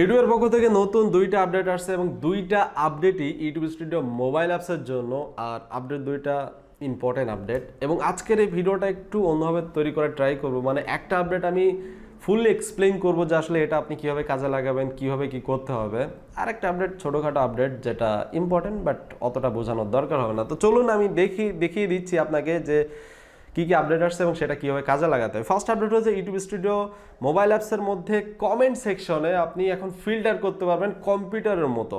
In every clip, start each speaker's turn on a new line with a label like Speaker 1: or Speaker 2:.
Speaker 1: ইউটিউবের পক্ষ থেকে নতুন দুইটা আপডেট আসছে এবং দুইটা আপডেটই ইউটিউব স্টুডিও মোবাইল অ্যাপসের জন্য আর আপডেট দুইটা ইম্পর্টেন্ট আপডেট এবং আজকের এই ভিডিওটা একটু অন্যভাবে তৈরি করার ট্রাই করব মানে একটা আপডেট আমি ফুললি এক্সপ্লেন করবো যে আসলে এটা আপনি কীভাবে কাজে লাগাবেন কীভাবে কি করতে হবে আর একটা আপডেট ছোটোখাটো আপডেট যেটা ইম্পর্টেন্ট বাট অতটা বোঝানোর দরকার হবে না তো চলুন আমি দেখি দেখিয়ে দিচ্ছি আপনাকে যে কী কী আপডেট আসছে এবং সেটা কীভাবে কাজে লাগাতে হয় ফার্স্ট আপডেট হচ্ছে ইউটিউব স্টুডিও মোবাইল অ্যাপসের মধ্যে কমেন্ট সেকশনে আপনি এখন ফিল্টার করতে পারবেন কম্পিউটারের মতো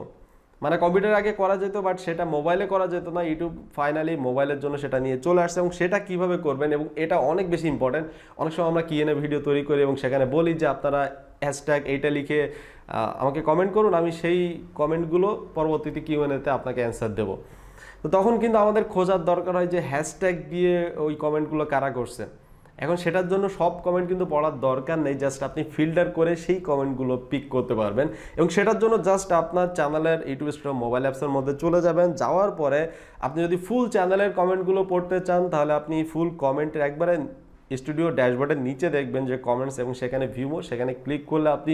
Speaker 1: মানে কম্পিউটার আগে করা যেত বাট সেটা মোবাইলে করা যেত না ইউটিউব ফাইনালি মোবাইলের জন্য সেটা নিয়ে চলে আসছে এবং সেটা কিভাবে করবেন এবং এটা অনেক বেশি ইম্পর্ট্যান্ট অনেক সময় আমরা কিএনএ ভিডিও তৈরি করি এবং সেখানে বলি যে আপনারা হ্যাশট্যাগ এইটা লিখে আমাকে কমেন্ট করুন আমি সেই কমেন্টগুলো পরবর্তীতে কিউএনএতে আপনাকে অ্যান্সার দেবো তো তখন কিন্তু আমাদের খোঁজার দরকার হয় যে হ্যাশট্যাগ দিয়ে ওই কমেন্টগুলো কারা করছে এখন সেটার জন্য সব কমেন্ট কিন্তু পড়ার দরকার নেই জাস্ট আপনি ফিল্টার করে সেই কমেন্টগুলো পিক করতে পারবেন এবং সেটার জন্য জাস্ট আপনার চ্যানেলের ইউটিউব স্টোর মোবাইল অ্যাপসের মধ্যে চলে যাবেন যাওয়ার পরে আপনি যদি ফুল চ্যানেলের কমেন্টগুলো পড়তে চান তাহলে আপনি ফুল কমেন্টের একবারে স্টুডিও ড্যাশবোর্ডের নিচে দেখবেন যে কমেন্টস এবং সেখানে ভিউমো সেখানে ক্লিক করলে আপনি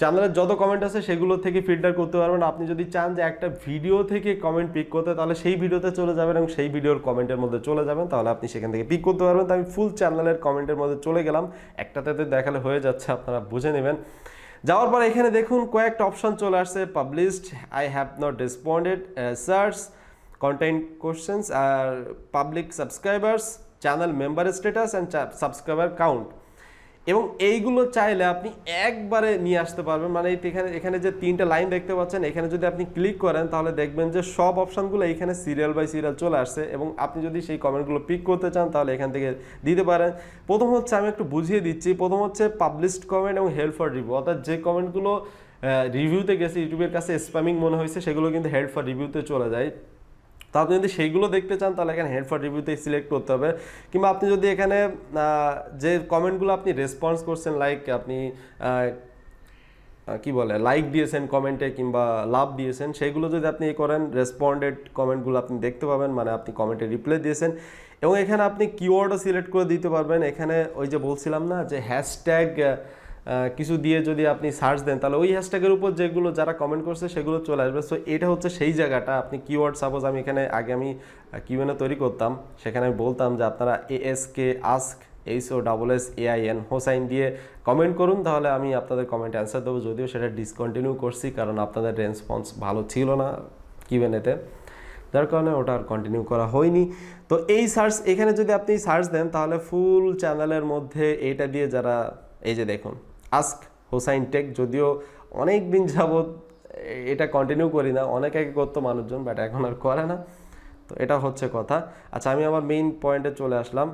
Speaker 1: চ্যানেলের যত কমেন্ট আছে সেগুলো থেকে ফিল্টার করতে পারবেন আপনি যদি চান যে একটা ভিডিও থেকে কমেন্ট পিক করতে তাহলে সেই ভিডিওতে চলে যাবেন এবং সেই ভিডিওর কমেন্টের মধ্যে চলে যাবেন তাহলে আপনি সেখান থেকে পিক করতে পারবেন তো আমি ফুল চ্যানেলের কমেন্টের মধ্যে চলে গেলাম একটাতে দেখালে হয়ে যাচ্ছে আপনারা বুঝে নেবেন যাওয়ার পর এখানে দেখুন কয়েকটা অপশান চলে আসছে published I have not responded search content questions আর public subscribers channel member status and subscriber count এবং এইগুলো চাইলে আপনি একবারে নিয়ে আসতে পারবেন মানে এখানে এখানে যে তিনটা লাইন দেখতে পাচ্ছেন এখানে যদি আপনি ক্লিক করেন তাহলে দেখবেন যে সব অপশানগুলো এখানে সিরিয়াল বাই সিরিয়াল চলে আসছে এবং আপনি যদি সেই কমেন্টগুলো পিক করতে চান তাহলে এখান থেকে দিতে পারেন প্রথম হচ্ছে আমি একটু বুঝিয়ে দিচ্ছি প্রথম হচ্ছে পাবলিশড কমেন্ট এবং হেল্প ফর রিভিউ অর্থাৎ যে কমেন্টগুলো রিভিউতে গেছে ইউটিউবের কাছে স্প্যামিং মনে হয়েছে সেগুলো কিন্তু হেল্প ফর রিভিউতে চলে যায় তো আপনি যদি সেইগুলো দেখতে চান তাহলে এখানে হেডফোন রিভিউতে সিলেক্ট করতে হবে কিংবা আপনি যদি এখানে যে কমেন্টগুলো আপনি রেসপন্স করছেন লাইক আপনি কি বলে লাইক দিয়েছেন কমেন্টে কিংবা লাভ দিয়েছেন সেগুলো যদি আপনি এ করেন রেসপন্ডেড কমেন্টগুলো আপনি দেখতে পাবেন মানে আপনি কমেন্টে রিপ্লাই দিয়েছেন এবং এখানে আপনি কিওয়ার্ডও সিলেক্ট করে দিতে পারবেন এখানে ওই যে বলছিলাম না যে হ্যাশট্যাগ কিছু দিয়ে যদি আপনি সার্চ দেন তাহলে ওই হ্যাশট্যাগের উপর যেগুলো যারা কমেন্ট করছে সেগুলো চলে আসবে সো এটা হচ্ছে সেই জায়গাটা আপনি কিওয়ার্ড সাপোজ আমি এখানে আগে আমি কিউএনএ তৈরি করতাম সেখানে আমি বলতাম যে আপনারা A S K ask H O double S A I N Hossain দিয়ে কমেন্ট করুন তাহলে আমি আপনাদের কমেন্ট অ্যান্সার দেবো যদিও সেটা ডিসকন্টিনিউ করছি কারণ আপনাদের রেসপন্স ভালো ছিল না কিউএনএতে যার কারণে ওটা আর কন্টিনিউ করা হয়নি তো এই সার্চ এখানে যদি আপনি সার্চ দেন তাহলে ফুল চ্যানেলের মধ্যে এইটা দিয়ে যারা এই যে দেখুন আস্ক হোসাইন টেক যদিও অনেক দিন যাবৎ এটা কন্টিনিউ করি না অনেক আগে করতো মানুষজন বাট এখন আর করে না তো এটা হচ্ছে কথা আচ্ছা আমি আমার মেইন পয়েন্টে চলে আসলাম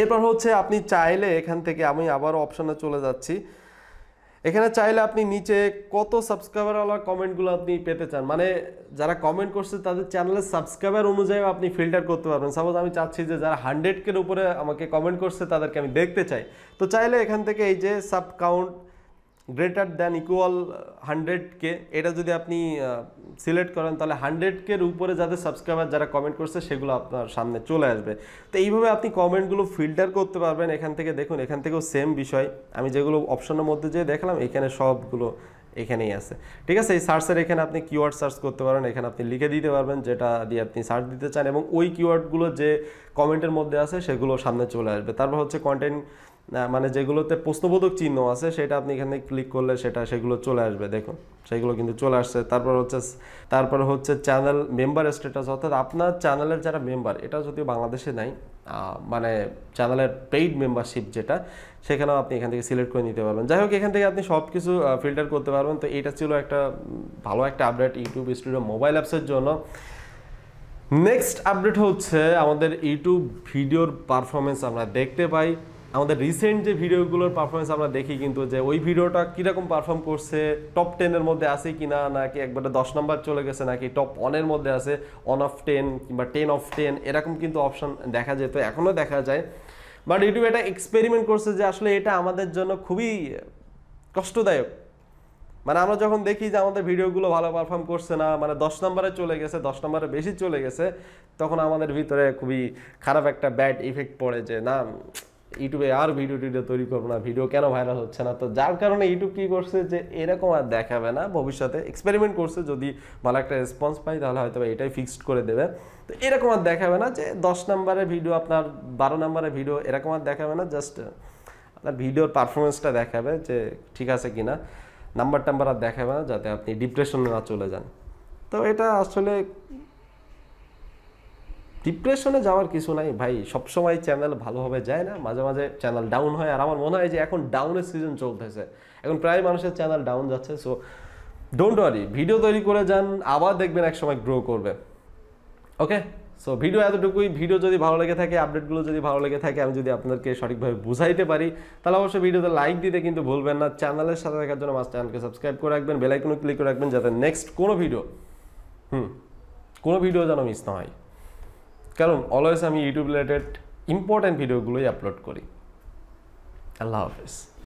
Speaker 1: এরপর হচ্ছে আপনি চাইলে এখান থেকে আমি আবার অপশানে চলে যাচ্ছি এখানে চাইলে আপনি নিচে কত সাবস্ক্রাইবারওয়ালা কমেন্টগুলো আপনি পেতে চান মানে যারা কমেন্ট করছে তাদের চ্যানেলের সাবস্ক্রাইবার অনুযায়ী আপনি ফিল্টার করতে পারবেন সাপোজ আমি চাচ্ছি যে যারা হান্ড্রেডকের উপরে আমাকে কমেন্ট করছে তাদেরকে আমি দেখতে চাই তো চাইলে এখান থেকে এই যে sub count greater than equal হান্ড্রেডকে এটা যদি আপনি সিলেক্ট করেন তাহলে হান্ড্রেডকের উপরে যাদের সাবস্ক্রাইবার যারা কমেন্ট করছে সেগুলো আপনার সামনে চলে আসবে তো এইভাবে আপনি কমেন্টগুলো ফিল্টার করতে পারবেন এখান থেকে দেখুন এখান থেকেও সেম বিষয় আমি যেগুলো অপশনের মধ্যে যেয়ে দেখলাম এখানে সবগুলো এখানেই আছে ঠিক আছে এই সার্চের এখানে আপনি কিওয়ার্ড সার্চ করতে পারেন এখানে আপনি লিখে দিতে পারবেন যেটা দিয়ে আপনি সার্চ দিতে চান এবং ওই কিওয়ার্ডগুলো যে কমেন্টের মধ্যে আছে সেগুলো সামনে চলে আসবে তারপর হচ্ছে কন্টেন্ট মানে যেগুলোতে প্রশ্নবোধক চিহ্ন আছে সেটা আপনি এখানে ক্লিক করলে সেটা সেগুলো চলে আসবে দেখুন সেগুলো কিন্তু চলে আসছে তারপর হচ্ছে তারপর হচ্ছে চ্যানেল মেম্বার স্ট্যাটাস অর্থাৎ আপনার চ্যানেলের যারা মেম্বার এটা যদি বাংলাদেশে নাই মানে চ্যানেলের পেইড মেম্বারশিপ যেটা সেখানেও আপনি এখান থেকে সিলেক্ট করে নিতে পারবেন যাই হোক এখান থেকে আপনি সব কিছু ফিল্টার করতে পারবেন তো এটা ছিল একটা ভালো একটা আপডেট ইউটিউব স্টুডিও মোবাইল অ্যাপসের জন্য নেক্সট আপডেট হচ্ছে আমাদের ইউটিউব ভিডিওর পারফরমেন্স আমরা দেখতে পাই আমাদের রিসেন্ট যে ভিডিওগুলোর পারফরমেন্স আমরা দেখি কিন্তু যে ওই ভিডিওটা কীরকম পারফর্ম করছে টপ টেনের মধ্যে আছে কি না নাকি একবারে দশ নম্বর চলে গেছে নাকি টপ ওয়ানের মধ্যে আছে অন অফ টেন কিংবা টেন অফ টেন এরকম কিন্তু অপশান দেখা যেত এখনও দেখা যায় বাট ইউটিউব এটা এক্সপেরিমেন্ট করছে যে আসলে এটা আমাদের জন্য খুবই কষ্টদায়ক মানে আমরা যখন দেখি যে আমাদের ভিডিওগুলো ভালো পারফর্ম করছে না মানে দশ নম্বরে চলে গেছে দশ নম্বরে বেশি চলে গেছে তখন আমাদের ভিতরে খুবই খারাপ একটা ব্যাড ইফেক্ট পড়ে যে না ইউটিউবে আর ভিডিও টিডিও তৈরি করবো না ভিডিও কেন ভাইরাল হচ্ছে না তো যার কারণে ইউটিউব কী করছে যে এরকম আর দেখাবে না ভবিষ্যতে এক্সপেরিমেন্ট করছে যদি ভালো একটা রেসপন্স পাই তাহলে হয়তো এটাই ফিক্সড করে দেবে তো এরকম আর দেখাবে না যে দশ নম্বরের ভিডিও আপনার বারো নম্বরের ভিডিও এরকম আর দেখাবে না জাস্ট আপনার ভিডিওর পারফরমেন্সটা দেখাবে যে ঠিক আছে কি না নাম্বার টাম্বার আর দেখাবে না যাতে আপনি ডিপ্রেশনে না চলে যান তো এটা আসলে ডিপ্রেশনে যাওয়ার কিছু নাই ভাই সবসময় চ্যানেল ভালোভাবে যায় না মাঝে মাঝে চ্যানেল ডাউন হয় আর আমার মনে হয় যে এখন ডাউনের সিজন চলতেছে এখন প্রায় মানুষের চ্যানেল ডাউন যাচ্ছে সো ডোন্ট ওয়ারি ভিডিও তৈরি করে যান আবার দেখবেন এক সময় গ্রো করবে ওকে সো ভিডিও এতটুকুই ভিডিও যদি ভালো লেগে থাকে আপডেটগুলো যদি ভালো লেগে থাকে আমি যদি আপনাদেরকে সঠিকভাবে বুঝাইতে পারি তাহলে অবশ্যই ভিডিওতে লাইক দিতে কিন্তু ভুলবেন না চ্যানেলের সাথে থাকার জন্য আমার চ্যানেলকে সাবস্ক্রাইব করে রাখবেন বেলাইকনও ক্লিক করে রাখবেন যাতে নেক্সট কোনো ভিডিও হুম কোনো ভিডিও যেন মিস না হয় কারণ অলওয়েজ আমি ইউটিউব রিলেটেড ইম্পর্ট্যান্ট ভিডিওগুলোই আপলোড করি আল্লাহ হাফেজ